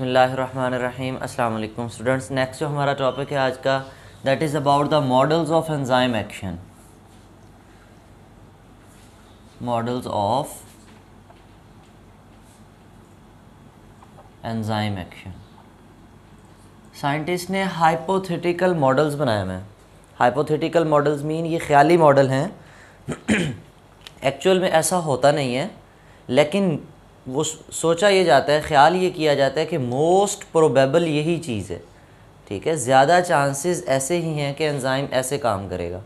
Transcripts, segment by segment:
बसमीम अल्लाम students next जो हमारा टॉपिक है आज का that is about the models of enzyme action models of enzyme action scientist ने हाइपोथेटिकल मॉडल्स बनाए हुए हैं हाइपोथेटिकल मॉडल्स मीन ये ख्याली मॉडल हैं एक्चुअल में ऐसा होता नहीं है लेकिन वो सोचा ये जाता है ख्याल ये किया जाता है कि मोस्ट प्रोबेबल यही चीज़ है ठीक है ज़्यादा चांसेस ऐसे ही हैं कि एंजाइम ऐसे काम करेगा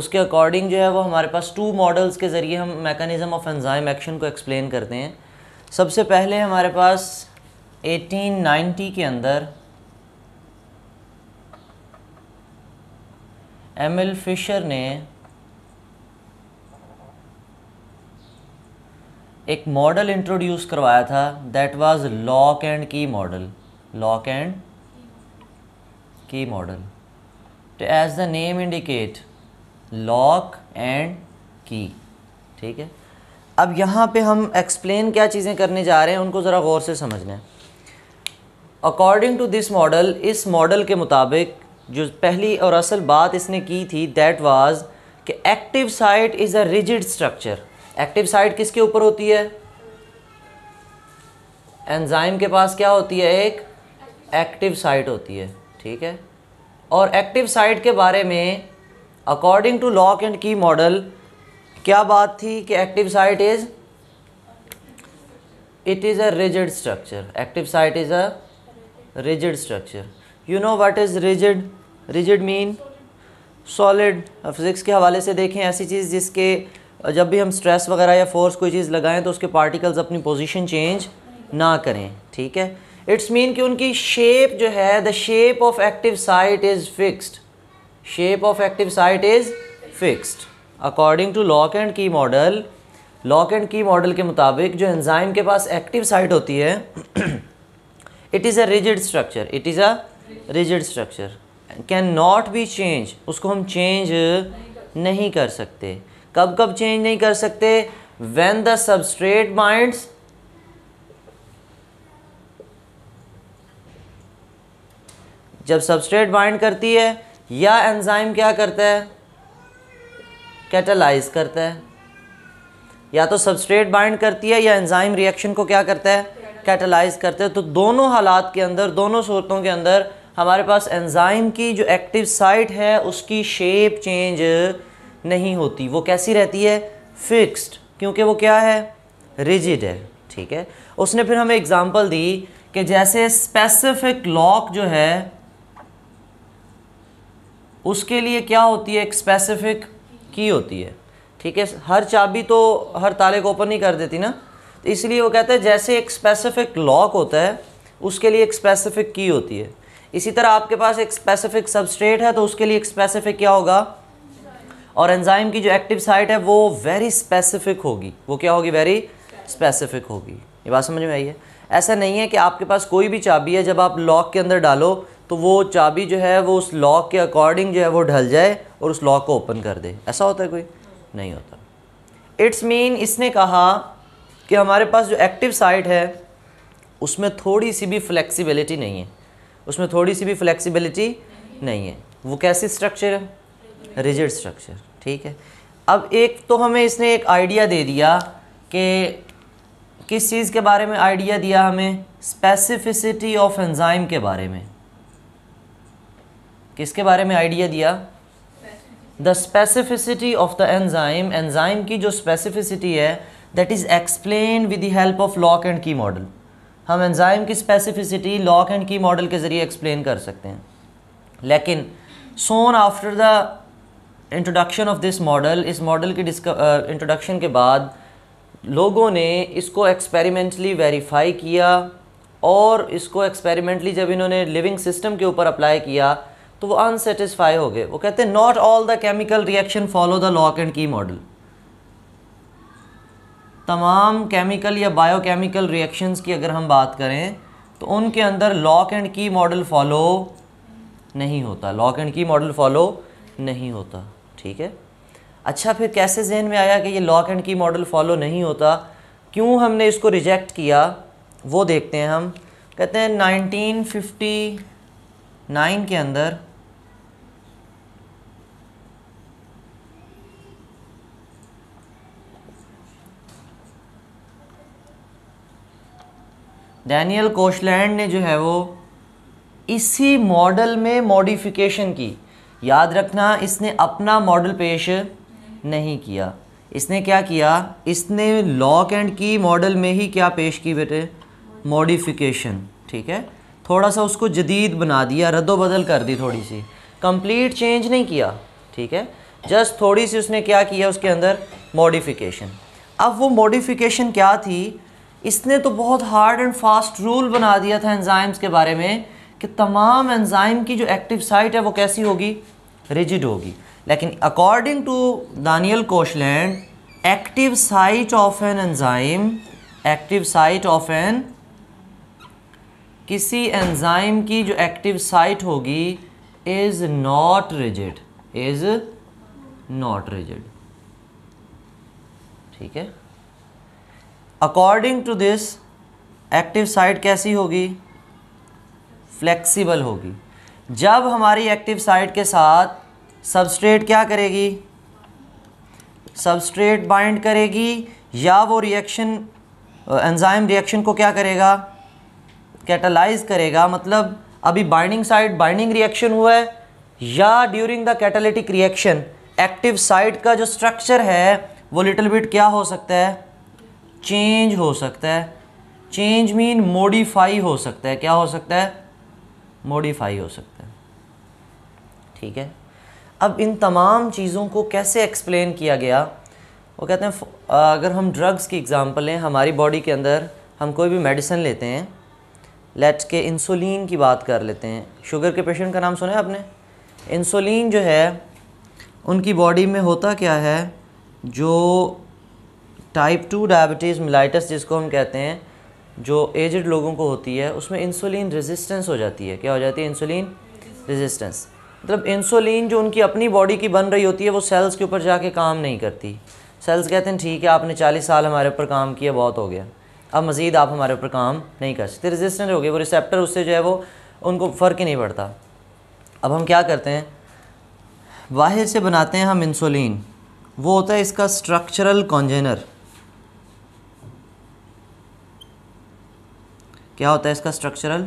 उसके अकॉर्डिंग जो है वो हमारे पास टू मॉडल्स के ज़रिए हम मेकनिज़म ऑफ एंजाइम एक्शन को एक्सप्लेन करते हैं सबसे पहले हमारे पास 1890 के अंदर एम एल फिशर ने एक मॉडल इंट्रोड्यूस करवाया था that was lock and key model lock and key model तो as the name indicate lock and key ठीक है अब यहाँ पे हम एक्सप्लेन क्या चीज़ें करने जा रहे हैं उनको ज़रा गौर से समझना है अकॉर्डिंग टू दिस मॉडल इस मॉडल के मुताबिक जो पहली और असल बात इसने की थी दैट वाज कि active site is a rigid structure active site किसके ऊपर होती है एंजाइम के पास क्या होती है एक एक्टिव साइट होती है ठीक है और एक्टिव साइट के बारे में according to lock and key model क्या बात थी कि active site is it is a rigid structure active site is a rigid structure you know what is rigid rigid mean solid physics के हवाले से देखें ऐसी चीज़ जिसके जब भी हम स्ट्रेस वगैरह या फोर्स कोई चीज़ लगाएं तो उसके पार्टिकल्स अपनी पोजीशन चेंज ना करें ठीक है इट्स मीन कि उनकी शेप जो है the shape of active site is fixed shape of active site is fixed according to lock and key model lock and key model के मुताबिक जो एंजाइम के पास एक्टिव साइट होती है it is a rigid structure it is a rigid structure can not be change उसको हम change नहीं कर सकते कब कब चेंज नहीं कर सकते वेन द सबस्ट्रेट बाइंड्स जब सबस्ट्रेट बाइंड करती है या एंजाइम क्या करता है कैटलाइज करता है या तो सबस्ट्रेट बाइंड करती है या एंजाइम रिएक्शन को क्या करता है कैटलाइज करता है तो दोनों हालात के अंदर दोनों सूरतों के अंदर हमारे पास एंजाइम की जो एक्टिव साइट है उसकी शेप चेंज नहीं होती वो कैसी रहती है फिक्स्ड क्योंकि वो क्या है रिजिड है ठीक है उसने फिर हमें एग्जांपल दी कि जैसे स्पेसिफिक लॉक जो है उसके लिए क्या होती है एक स्पेसिफिक की होती है ठीक है हर चाबी तो हर ताले को ओपन ही कर देती ना तो इसलिए वो कहते हैं जैसे एक स्पेसिफिक लॉक होता है उसके लिए एक स्पेसिफिक की होती है इसी तरह आपके पास एक स्पेसिफिक सबस्ट्रेट है तो उसके लिए एक स्पेसिफिक क्या होगा और एंजाइम की जो एक्टिव साइट है वो वेरी स्पेसिफिक होगी वो क्या होगी वेरी स्पेसिफिक होगी ये बात समझ में आई है ऐसा नहीं है कि आपके पास कोई भी चाबी है जब आप लॉक के अंदर डालो तो वो चाबी जो है वो उस लॉक के अकॉर्डिंग जो है वो ढल जाए और उस लॉक को ओपन कर दे ऐसा होता है कोई नहीं होता इट्स मीन इसने कहा कि हमारे पास जो एक्टिव साइट है उसमें थोड़ी सी भी फ्लेक्सिबिलिटी नहीं है उसमें थोड़ी सी भी फ्लेक्सिबिलिटी नहीं है वो कैसी स्ट्रक्चर है रिजिड स्ट्रक्चर ठीक है अब एक तो हमें इसने एक आइडिया दे दिया कि किस चीज़ के बारे में आइडिया दिया हमें स्पेसिफिसिटी ऑफ एंजाइम के बारे में किसके बारे में आइडिया दिया the specificity of the enzyme enzyme की जो स्पेसिफिसिटी है that is explain with the help of lock and key model हम एंजाइम की specificity lock and key model के ज़रिए एक्सप्लेन कर सकते हैं लेकिन soon after the introduction of this model इस मॉडल की इंट्रोडक्शन uh, के बाद लोगों ने इसको एक्सपेरिमेंटली वेरीफाई किया और इसको एक्सपेरिमेंटली जब इन्होंने लिविंग सिस्टम के ऊपर अप्लाई किया तो वो अनसेटिस्फाई हो गए वो कहते हैं not all the chemical reaction follow the lock and key model तमाम केमिकल या बायोकेमिकल रिएक्शंस की अगर हम बात करें तो उनके अंदर lock and key model follow नहीं होता lock and key model follow नहीं होता ठीक है अच्छा फिर कैसे जहन में आया कि ये lock and key model follow नहीं होता क्यों हमने इसको रिजेक्ट किया वो देखते हैं हम कहते हैं 1959 के अंदर डैनियल कोशलैंड ने जो है वो इसी मॉडल में मॉडिफिकेशन की याद रखना इसने अपना मॉडल पेश नहीं किया इसने क्या किया इसने लॉक एंड की मॉडल में ही क्या पेश की बेटे मॉडिफिकेशन ठीक है थोड़ा सा उसको जदीद बना दिया रद्दो बदल कर दी थोड़ी सी कंप्लीट चेंज नहीं किया ठीक है जस्ट थोड़ी सी उसने क्या किया उसके अंदर मॉडिफिकेशन अब वो मॉडिफिकेशन क्या थी इसने तो बहुत हार्ड एंड फास्ट रूल बना दिया था एंजाइम्स के बारे में कि तमाम एंजाइम की जो एक्टिव साइट है वो कैसी होगी रिजिड होगी लेकिन according to Daniel Koshland active site of an enzyme active site of an किसी एंजाइम की जो एक्टिव साइट होगी is not rigid is not rigid ठीक है according to this active site कैसी होगी फ्लेक्सिबल होगी जब हमारी एक्टिव साइट के साथ सबस्ट्रेट क्या करेगी सबस्ट्रेट बाइंड करेगी या वो रिएक्शन एंजाइम रिएक्शन को क्या करेगा कैटलाइज करेगा मतलब अभी बाइंडिंग साइट बाइंडिंग रिएक्शन हुआ है या during the catalytic reaction active site का जो स्ट्रक्चर है वो लिटिल बिट क्या हो सकता है चेंज हो सकता है चेंज मीन मोडिफाई हो सकता है क्या हो सकता है मॉडिफाई हो सकता है ठीक है अब इन तमाम चीज़ों को कैसे एक्सप्लेन किया गया वो कहते हैं अगर हम ड्रग्स की एग्ज़ाम्पल लें हमारी बॉडी के अंदर हम कोई भी मेडिसिन लेते हैं लेट के इंसुलिन की बात कर लेते हैं शुगर के पेशेंट का नाम सुना है आपने इंसुलिन जो है उनकी बॉडी में होता क्या है जो टाइप टू डायबिटीज़ मिलाइटस जिसको हम कहते हैं जो एजड लोगों को होती है उसमें इंसुलिन रेजिस्टेंस हो जाती है क्या हो जाती है इंसुलिन रेजिस्टेंस मतलब इंसुलिन जो उनकी अपनी बॉडी की बन रही होती है वो सेल्स के ऊपर जाके काम नहीं करती सेल्स कहते हैं ठीक है आपने चालीस साल हमारे ऊपर काम किया बहुत हो गया अब मज़ीद आप हमारे ऊपर काम नहीं कर सकते रेजिस्टेंस हो गए वो रिसेप्टर उससे जो है वो उनको फ़र्क ही नहीं पड़ता अब हम क्या करते हैं बाहर से बनाते हैं हम इंसुलिन वो होता है इसका स्ट्रक्चरल कॉन्जेनर क्या होता है इसका स्ट्रक्चरल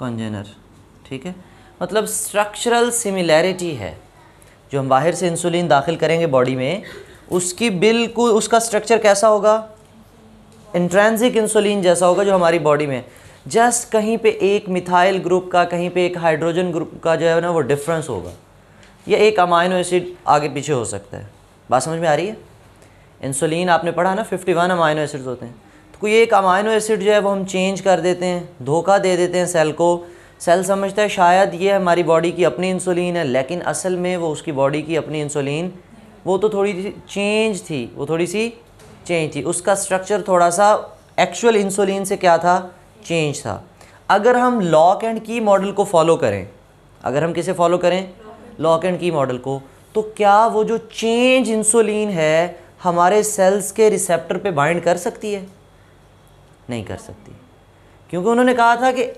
कंजेनर ठीक है मतलब स्ट्रक्चरल सिमिलैरिटी है जो हम बाहर से इंसुलिन दाखिल करेंगे बॉडी में उसकी बिल्कुल उसका स्ट्रक्चर कैसा होगा इंट्रेंसिक इंसुलिन जैसा होगा जो हमारी बॉडी में जस्ट कहीं पे एक मिथाइल ग्रुप का कहीं पे एक हाइड्रोजन ग्रुप का जो है ना वो डिफरेंस होगा या एक अमाइनो एसिड आगे पीछे हो सकता है बात समझ में आ रही है इंसुलिन आपने पढ़ा ना फिफ्टी वन अमाइनो एसिड्स होते हैं तो कोई एक अमाइनो एसिड जो है वो हम चेंज कर देते हैं धोखा दे देते हैं सेल को सेल समझता है शायद ये हमारी बॉडी की अपनी इंसुलिन है लेकिन असल में वो उसकी बॉडी की अपनी इंसुलिन वो तो थोड़ी सी चेंज थी वो थोड़ी सी चेंज थी उसका स्ट्रक्चर थोड़ा सा एक्चुअल इंसुलिन से क्या था चेंज था अगर हम लॉक एंड की मॉडल को फॉलो करें अगर हम किसे फॉलो करें लॉक एंड की मॉडल को तो क्या वो जो चेंज इंसुलिन है हमारे सेल्स के रिसेप्टर पे बाइंड कर सकती है नहीं कर सकती क्योंकि उन्होंने कहा था कि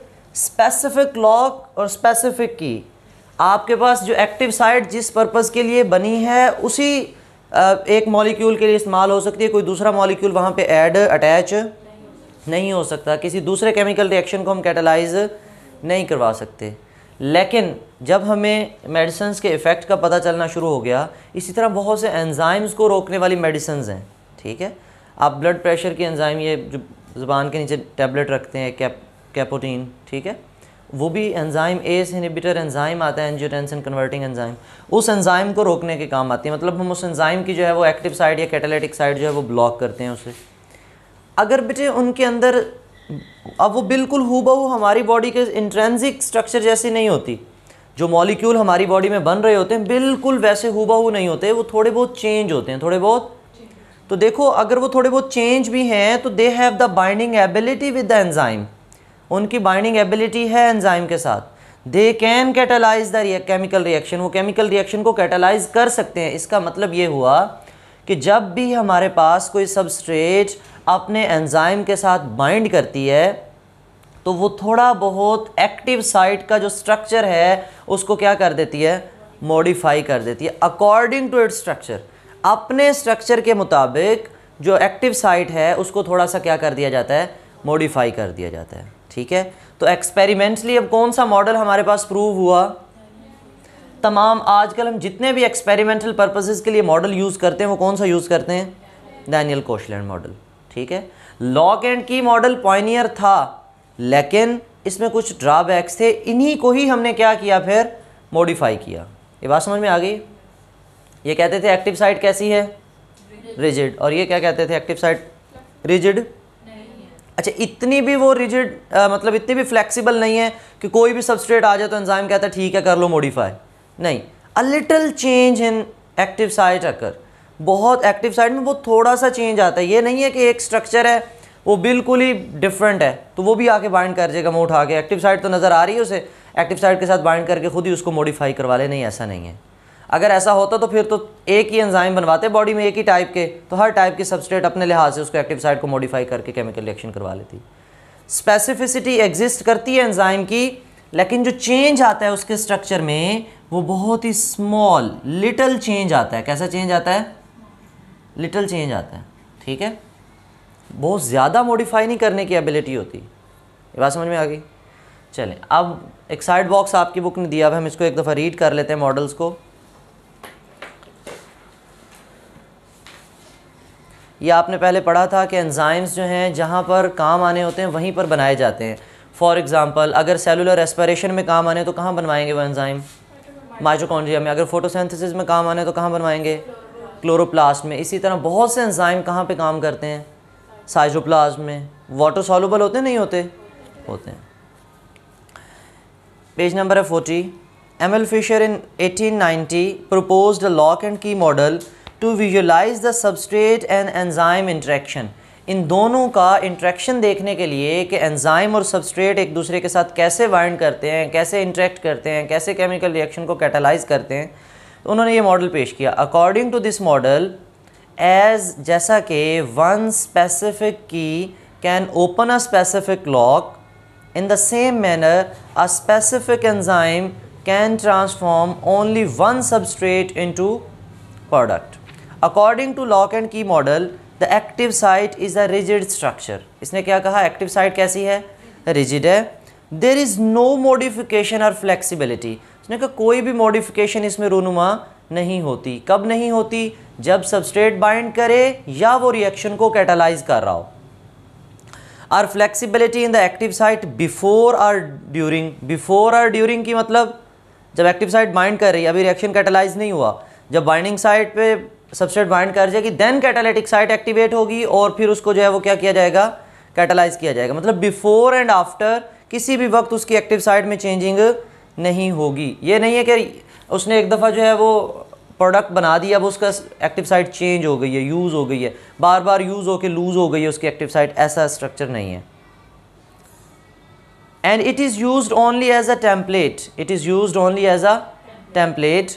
स्पेसिफिक लॉक और स्पेसिफिक की आपके पास जो एक्टिव साइट जिस पर्पज़ के लिए बनी है उसी एक मॉलिक्यूल के लिए इस्तेमाल हो सकती है कोई दूसरा मॉलिक्यूल वहाँ पे ऐड अटैच नहीं हो सकता किसी दूसरे केमिकल रिएक्शन को हम कैटलाइज नहीं करवा सकते लेकिन जब हमें मेडिसन के इफ़ेक्ट का पता चलना शुरू हो गया इसी तरह बहुत से एंजाइम्स को रोकने वाली मेडिसन्स हैं ठीक है आप ब्लड प्रेशर की एंजाइम ये जो ज़ुबान के नीचे टैबलेट रखते हैं कैप कैपोटीन ठीक है वो भी एंजाइम एस इनिबिटर एंजाइम आता है एनजियोटेंसन कन्वर्टिंग एंजाइम उस एंजाइम को रोकने के काम आती है मतलब हम उस एंजाइम की जो है वो एक्टिव साइड या कैटेलेटिक साइड जो है वो ब्लॉक करते हैं उसे अगर बेटे उनके अंदर अब वो बिल्कुल हु हमारी बॉडी के इंट्रेंसिक स्ट्रक्चर जैसी नहीं होती जो मॉलिक्यूल हमारी बॉडी में बन रहे होते हैं बिल्कुल वैसे हु नहीं होते वो थोड़े बहुत चेंज होते हैं थोड़े बहुत तो देखो अगर वो थोड़े बहुत चेंज भी हैं तो they have the binding ability with the enzyme उनकी बाइंडिंग एबिलिटी है एंजाइम के साथ they can catalyse the chemical reaction वो केमिकल रिएक्शन को कैटलाइज कर सकते हैं इसका मतलब ये हुआ कि जब भी हमारे पास कोई सबस्ट्रेट अपने एंजाइम के साथ बाइंड करती है तो वो थोड़ा बहुत एक्टिव साइट का जो स्ट्रक्चर है उसको क्या कर देती है मॉडिफाई कर देती है अकॉर्डिंग टू इट्स स्ट्रक्चर अपने स्ट्रक्चर के मुताबिक जो एक्टिव साइट है उसको थोड़ा सा क्या कर दिया जाता है मॉडिफाई कर दिया जाता है ठीक है तो एक्सपेरिमेंटली अब कौन सा मॉडल हमारे पास प्रूव हुआ तमाम आजकल हम जितने भी एक्सपेरिमेंटल पर्पसेस के लिए मॉडल यूज़ करते हैं वो कौन सा यूज़ करते हैं डैनियल कोशलैंड मॉडल ठीक है lock and key model pioneer था लेकिन इसमें कुछ ड्रॉबैक्स थे इन्हीं को ही हमने क्या किया फिर मॉडिफाई किया ये बात समझ में आ गई ये कहते थे एक्टिव साइट कैसी है रिजिड और ये क्या कहते थे एक्टिव साइट रिजिड अच्छा इतनी भी वो रिजिड मतलब इतनी भी फ्लेक्सिबल नहीं है कि कोई भी सबस्ट्रेट आ जाए तो एंजाइम कहता है ठीक है कर लो मॉडिफाई नहीं a little change in active site occur बहुत एक्टिव साइड में वो थोड़ा सा चेंज आता है ये नहीं है कि एक स्ट्रक्चर है वो बिल्कुल ही डिफरेंट है तो वो भी आके बाइंड कर जाएगा मैं उठा के एक्टिव साइड तो नज़र आ रही है उसे एक्टिव साइड के साथ बाइंड करके खुद ही उसको मॉडिफाई करवा ले नहीं ऐसा नहीं है अगर ऐसा होता तो फिर तो एक ही एंजाइम बनवाते बॉडी में एक ही टाइप के तो हर टाइप के सबस्टेट अपने लिहाज से उसको एक्टिव साइड को मॉडिफाई करके केमिकल रिएक्शन करवा लेती स्पेसिफिसिटी एग्जिस्ट करती है एंजाइम की लेकिन जो चेंज आता है उसके स्ट्रक्चर में वो बहुत ही स्मॉल लिटल चेंज आता है कैसा चेंज आता है लिटल चेंज आता है ठीक है बहुत ज़्यादा मॉडिफाई नहीं करने की एबिलिटी होती ये बात समझ में आ गई चलें अब एक साइड बॉक्स आपकी बुक ने दिया अब हम इसको एक दफ़ा रीड कर लेते हैं मॉडल्स को ये आपने पहले पढ़ा था कि एंजाइम्स जो हैं जहाँ पर काम आने होते हैं वहीं पर बनाए जाते हैं फॉर एग्ज़ाम्पल अगर सेलुलर रेस्परेशन में काम आने तो कहाँ बनवाएंगे वो एंजाइम माइक्रोकॉन्ड्रिया में अगर फोटोसेंथिस में काम आने तो कहाँ बनवाएंगे क्लोरोप्लास्ट में इसी तरह बहुत से एंजाइम कहाँ पे काम करते हैं साइजोप्लास्ट में वाटर सॉलोबल होते नहीं होते होते हैं पेज नंबर है forty M L Fischer in 1890 ninety propose lock and key model to visualize the substrate and enzyme interaction in दोनों का इंट्रैक्शन देखने के लिए कि एंजाइम और सबस्ट्रेट एक दूसरे के साथ कैसे वाइंड करते हैं कैसे इंट्रैक्ट करते हैं कैसे केमिकल रिएक्शन को कैटलाइज करते हैं तो उन्होंने ये मॉडल पेश किया according to this model as जैसा कि one specific key can open a specific lock in the same manner a specific enzyme can transform only one substrate into product according to lock and key model the active site is a rigid structure इसने क्या कहा active site कैसी है rigid है there is no modification और flexibility उसने कहा कोई भी मॉडिफिकेशन इसमें रोनुमा नहीं होती कब नहीं होती जब सबस्ट्रेट बाइंड करे या वो रिएक्शन को कैटालाइज कर रहा हो or flexibility in the active site before or during before or during की मतलब जब एक्टिव साइट बाइंड कर रही है अभी रिएक्शन कैटालाइज नहीं हुआ जब बाइंडिंग साइट पे सबस्ट्रेट बाइंड कर जाएगी देन कैटालिटिक साइट एक्टिवेट होगी और फिर उसको जो है वो क्या किया जाएगा कैटालाइज किया जाएगा मतलब बिफोर एंड आफ्टर किसी भी वक्त उसकी एक्टिव साइट में चेंजिंग नहीं होगी ये नहीं है कि उसने एक दफ़ा जो है वो प्रोडक्ट बना दिया अब उसका एक्टिव साइट चेंज हो गई है यूज़ हो गई है बार बार यूज़ होकर लूज़ हो गई है उसकी एक्टिव साइट ऐसा स्ट्रक्चर नहीं है and it is use only as a template it is use only as a template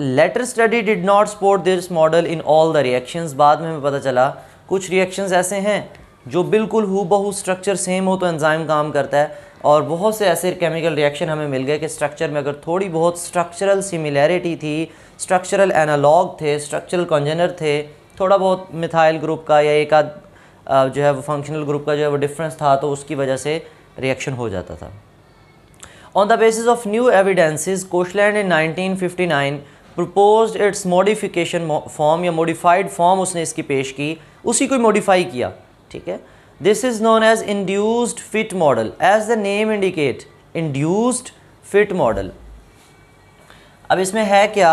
later study did not support this model in all the reactions बाद में हमें पता चला कुछ रिएक्शंस ऐसे हैं जो बिल्कुल हु स्ट्रक्चर सेम हो तो एंजाइम काम करता है और बहुत से ऐसे केमिकल रिएक्शन हमें मिल गए कि स्ट्रक्चर में अगर थोड़ी बहुत स्ट्रक्चरल सिमिलैरिटी थी स्ट्रक्चरल एनालॉग थे स्ट्रक्चरल कॉन्जेनर थे थोड़ा बहुत मिथाइल ग्रुप का या एक आध जो है वो फंक्शनल ग्रुप का जो है वो डिफरेंस था तो उसकी वजह से रिएक्शन हो जाता था On the basis of new evidences, nineteen fifty 1959 propose its modification form या मोडिफाइड फॉर्म उसने इसकी पेश की उसी को मॉडिफाई किया ठीक है This is known as induced fit model as the name indicate induced fit model. अब इसमें है क्या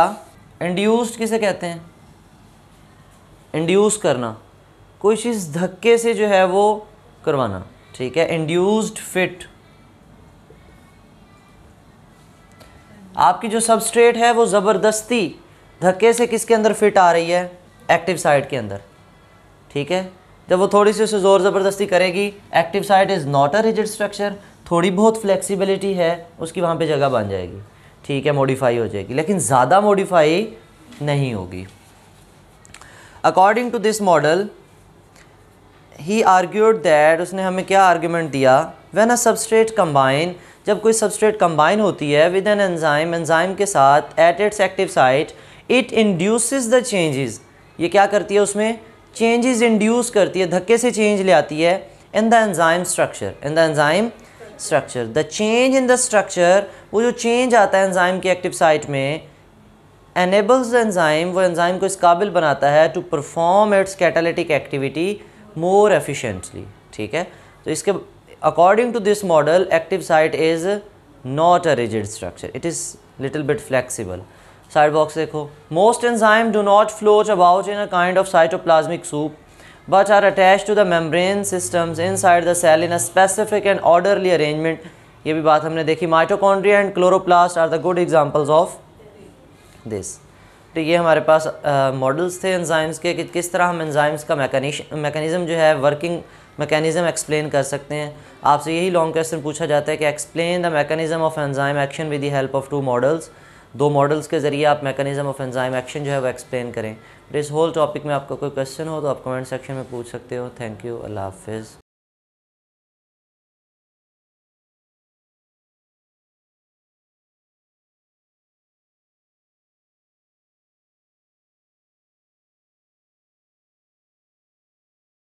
इंड्यूस्ड किसे कहते हैं इंड्यूस करना कोई चीज़ धक्के से जो है वो करवाना ठीक है इंड्यूज फिट आपकी जो सबस्ट्रेट है वो ज़बरदस्ती धक्के से किसके अंदर फिट आ रही है एक्टिव साइड के अंदर ठीक है जब तो वो थोड़ी सी उसे ज़ोर ज़बरदस्ती करेगी active side is not a rigid structure थोड़ी बहुत फ्लेक्सिबिलिटी है उसकी वहाँ पे जगह बन जाएगी ठीक है मॉडिफाई हो जाएगी लेकिन ज़्यादा मॉडिफाई नहीं होगी according to this model he argued that उसने हमें क्या आर्ग्यूमेंट दिया वेन अ सबस्ट्रेट कम्बाइन जब कोई सबस्ट्रेट कम्बाइन होती है विद एन एनजाइम एनजाइम के साथ at its active site it induces the changes ये क्या करती है उसमें चेंजेस इंड्यूस करती है धक्के से चेंज ले आती है in the enzyme structure in the enzyme structure the change in the structure वो जो चेंज आता है एंजाइम की एक्टिव साइट में एनेबल्स एंजाइम वो एंजाइम को इस काबिल बनाता है to perform its catalytic activity more efficiently ठीक है तो इसके according to this model active site is not a rigid structure it is little bit flexible side box देखो most enzyme do not float about in a kind of cytoplasmic soup are attach to the membrane systems inside the cell in a specific and orderly arrangement ये भी बात हमने देखी mitochondria and chloroplast are the good examples of this तो ये हमारे पास models uh, थे एंजाइम्स के कि किस तरह हम एंजाइम्स का मैकेनिज़्म जो है वर्किंग मैकेनिज़्म एक्सप्लेन कर सकते हैं आपसे यही लॉन्ग क्वेश्चन पूछा जाता है कि explain the mechanism of enzyme action with the help of two models दो मॉडल्स के ज़रिए आप मैकेनिज्म ऑफ एंजाइम एक्शन जो है वो एक्सप्लेन करें इस होल टॉपिक में आपका कोई क्वेश्चन हो तो आप कमेंट सेक्शन में पूछ सकते हो थैंक यू अल्लाह हाफिज़